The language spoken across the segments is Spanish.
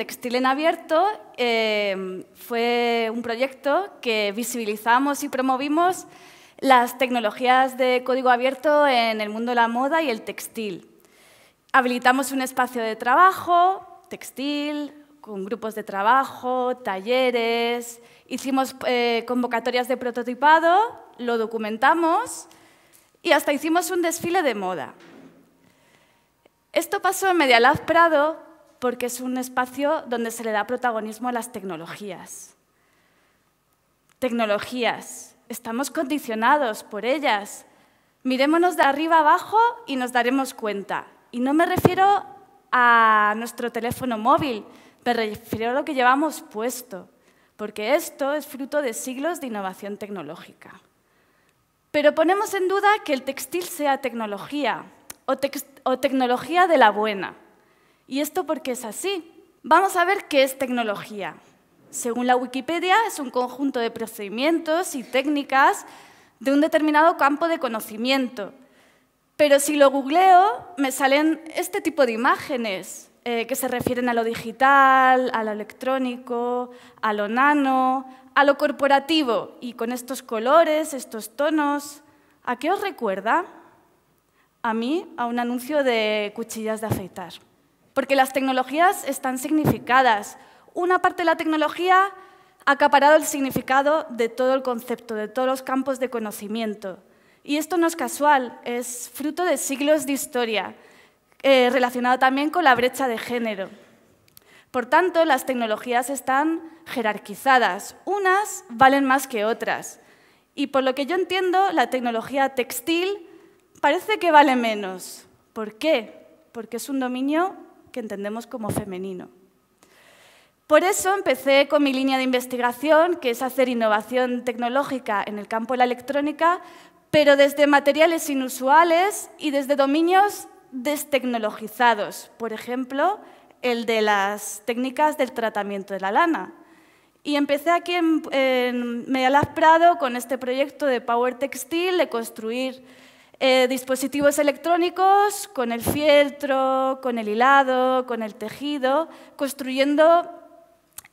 Textil en Abierto eh, fue un proyecto que visibilizamos y promovimos las tecnologías de código abierto en el mundo de la moda y el textil. Habilitamos un espacio de trabajo, textil, con grupos de trabajo, talleres, hicimos eh, convocatorias de prototipado, lo documentamos y hasta hicimos un desfile de moda. Esto pasó en Medialab Prado, porque es un espacio donde se le da protagonismo a las tecnologías. Tecnologías, estamos condicionados por ellas. Mirémonos de arriba abajo y nos daremos cuenta. Y no me refiero a nuestro teléfono móvil, me refiero a lo que llevamos puesto, porque esto es fruto de siglos de innovación tecnológica. Pero ponemos en duda que el textil sea tecnología, o, o tecnología de la buena. Y esto porque es así. Vamos a ver qué es tecnología. Según la Wikipedia, es un conjunto de procedimientos y técnicas de un determinado campo de conocimiento. Pero si lo googleo, me salen este tipo de imágenes eh, que se refieren a lo digital, a lo electrónico, a lo nano, a lo corporativo. Y con estos colores, estos tonos, ¿a qué os recuerda? A mí, a un anuncio de cuchillas de afeitar porque las tecnologías están significadas. Una parte de la tecnología ha acaparado el significado de todo el concepto, de todos los campos de conocimiento. Y esto no es casual, es fruto de siglos de historia, eh, relacionado también con la brecha de género. Por tanto, las tecnologías están jerarquizadas, unas valen más que otras. Y por lo que yo entiendo, la tecnología textil parece que vale menos. ¿Por qué? Porque es un dominio que entendemos como femenino. Por eso empecé con mi línea de investigación, que es hacer innovación tecnológica en el campo de la electrónica, pero desde materiales inusuales y desde dominios destecnologizados, por ejemplo, el de las técnicas del tratamiento de la lana. Y empecé aquí en, en Medialab Prado con este proyecto de Power Textil, de construir eh, dispositivos electrónicos con el fieltro, con el hilado, con el tejido, construyendo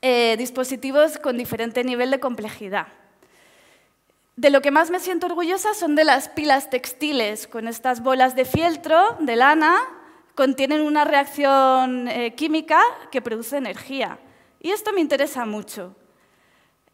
eh, dispositivos con diferente nivel de complejidad. De lo que más me siento orgullosa son de las pilas textiles, con estas bolas de fieltro, de lana, contienen una reacción eh, química que produce energía. Y esto me interesa mucho.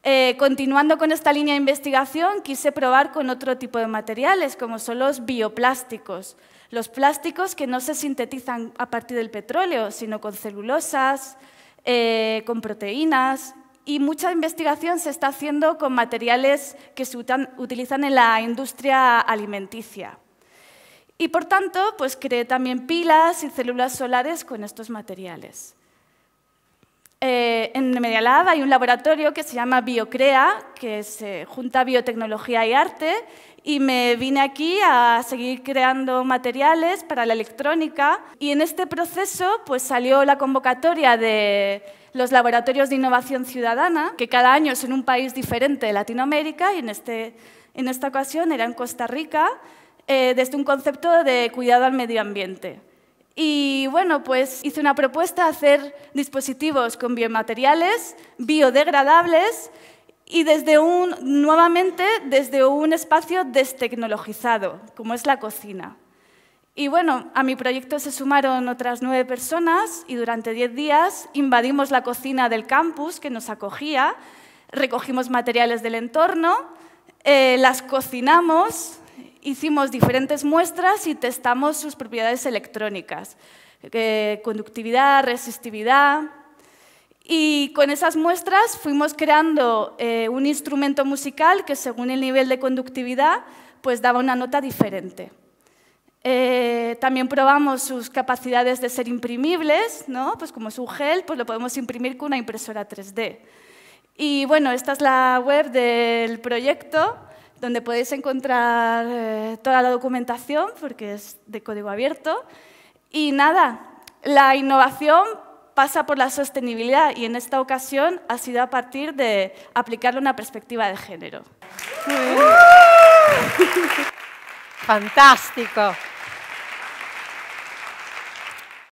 Eh, continuando con esta línea de investigación, quise probar con otro tipo de materiales, como son los bioplásticos, los plásticos que no se sintetizan a partir del petróleo, sino con celulosas, eh, con proteínas. Y mucha investigación se está haciendo con materiales que se utilizan en la industria alimenticia. Y por tanto, pues creé también pilas y células solares con estos materiales. Eh, en Media hay un laboratorio que se llama Biocrea, que se eh, junta biotecnología y arte, y me vine aquí a seguir creando materiales para la electrónica. Y en este proceso pues, salió la convocatoria de los laboratorios de innovación ciudadana, que cada año es en un país diferente de Latinoamérica, y en, este, en esta ocasión era en Costa Rica, eh, desde un concepto de cuidado al medio ambiente. Y bueno, pues hice una propuesta de hacer dispositivos con biomateriales, biodegradables y desde un, nuevamente desde un espacio destecnologizado, como es la cocina. Y bueno, a mi proyecto se sumaron otras nueve personas y durante diez días invadimos la cocina del campus que nos acogía, recogimos materiales del entorno, eh, las cocinamos, hicimos diferentes muestras y testamos sus propiedades electrónicas, conductividad, resistividad. Y con esas muestras fuimos creando eh, un instrumento musical que según el nivel de conductividad pues daba una nota diferente. Eh, también probamos sus capacidades de ser imprimibles, ¿no? pues como su gel, pues lo podemos imprimir con una impresora 3D. Y bueno, esta es la web del proyecto donde podéis encontrar eh, toda la documentación, porque es de código abierto. Y nada, la innovación pasa por la sostenibilidad y en esta ocasión ha sido a partir de aplicarle una perspectiva de género. Fantástico.